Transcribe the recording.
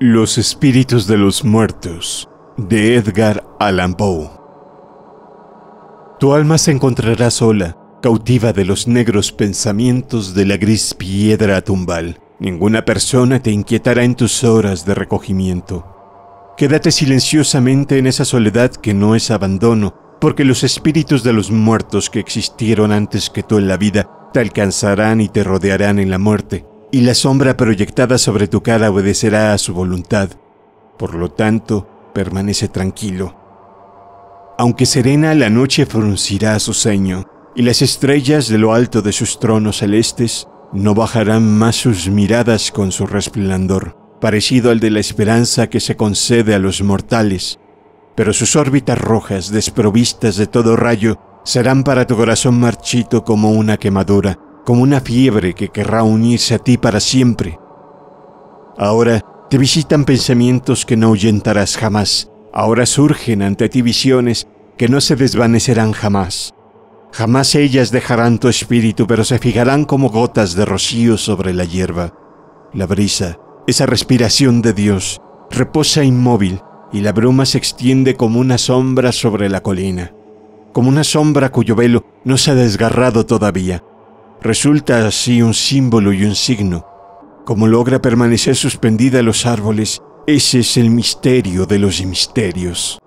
Los espíritus de los muertos de Edgar Allan Poe. Tu alma se encontrará sola, cautiva de los negros pensamientos de la gris piedra tumbal. Ninguna persona te inquietará en tus horas de recogimiento. Quédate silenciosamente en esa soledad que no es abandono, porque los espíritus de los muertos que existieron antes que tú en la vida te alcanzarán y te rodearán en la muerte y la sombra proyectada sobre tu cara obedecerá a su voluntad. Por lo tanto, permanece tranquilo. Aunque serena, la noche fruncirá su ceño, y las estrellas de lo alto de sus tronos celestes no bajarán más sus miradas con su resplandor, parecido al de la esperanza que se concede a los mortales. Pero sus órbitas rojas, desprovistas de todo rayo, serán para tu corazón marchito como una quemadura, como una fiebre que querrá unirse a ti para siempre. Ahora te visitan pensamientos que no ahuyentarás jamás. Ahora surgen ante ti visiones que no se desvanecerán jamás. Jamás ellas dejarán tu espíritu, pero se fijarán como gotas de rocío sobre la hierba. La brisa, esa respiración de Dios, reposa inmóvil y la bruma se extiende como una sombra sobre la colina, como una sombra cuyo velo no se ha desgarrado todavía, Resulta así un símbolo y un signo. Como logra permanecer suspendida a los árboles, ese es el misterio de los misterios.